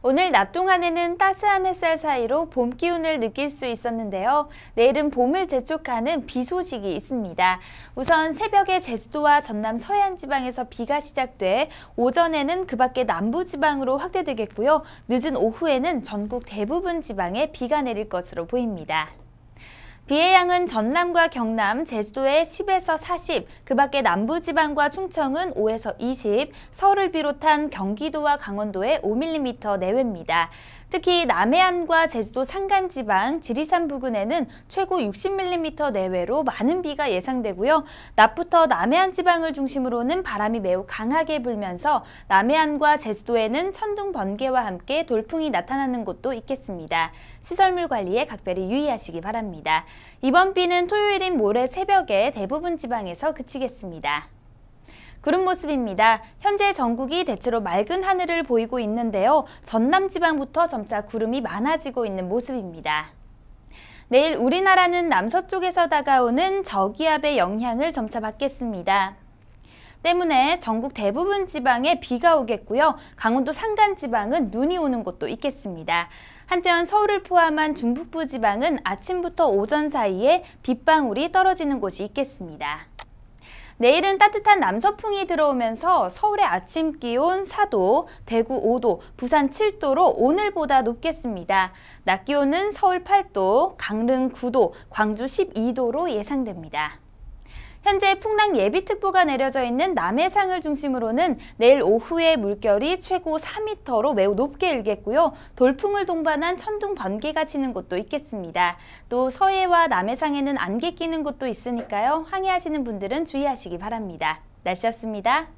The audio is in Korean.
오늘 낮 동안에는 따스한 햇살 사이로 봄 기운을 느낄 수 있었는데요. 내일은 봄을 재촉하는 비 소식이 있습니다. 우선 새벽에 제주도와 전남 서해안 지방에서 비가 시작돼 오전에는 그 밖에 남부 지방으로 확대되겠고요. 늦은 오후에는 전국 대부분 지방에 비가 내릴 것으로 보입니다. 비의 양은 전남과 경남, 제주도에 10에서 40, 그 밖에 남부지방과 충청은 5에서 20, 서울을 비롯한 경기도와 강원도에 5mm 내외입니다. 특히 남해안과 제주도 산간지방, 지리산 부근에는 최고 60mm 내외로 많은 비가 예상되고요. 낮부터 남해안 지방을 중심으로는 바람이 매우 강하게 불면서 남해안과 제주도에는 천둥 번개와 함께 돌풍이 나타나는 곳도 있겠습니다. 시설물 관리에 각별히 유의하시기 바랍니다. 이번 비는 토요일인 모레 새벽에 대부분 지방에서 그치겠습니다. 구름 모습입니다. 현재 전국이 대체로 맑은 하늘을 보이고 있는데요. 전남 지방부터 점차 구름이 많아지고 있는 모습입니다. 내일 우리나라는 남서쪽에서 다가오는 저기압의 영향을 점차 받겠습니다. 때문에 전국 대부분 지방에 비가 오겠고요. 강원도 산간 지방은 눈이 오는 곳도 있겠습니다. 한편 서울을 포함한 중북부 지방은 아침부터 오전 사이에 빗방울이 떨어지는 곳이 있겠습니다. 내일은 따뜻한 남서풍이 들어오면서 서울의 아침 기온 4도, 대구 5도, 부산 7도로 오늘보다 높겠습니다. 낮 기온은 서울 8도, 강릉 9도, 광주 12도로 예상됩니다. 현재 풍랑 예비특보가 내려져 있는 남해상을 중심으로는 내일 오후에 물결이 최고 4m로 매우 높게 일겠고요. 돌풍을 동반한 천둥 번개가 치는 곳도 있겠습니다. 또 서해와 남해상에는 안개 끼는 곳도 있으니까요. 항해하시는 분들은 주의하시기 바랍니다. 날씨였습니다.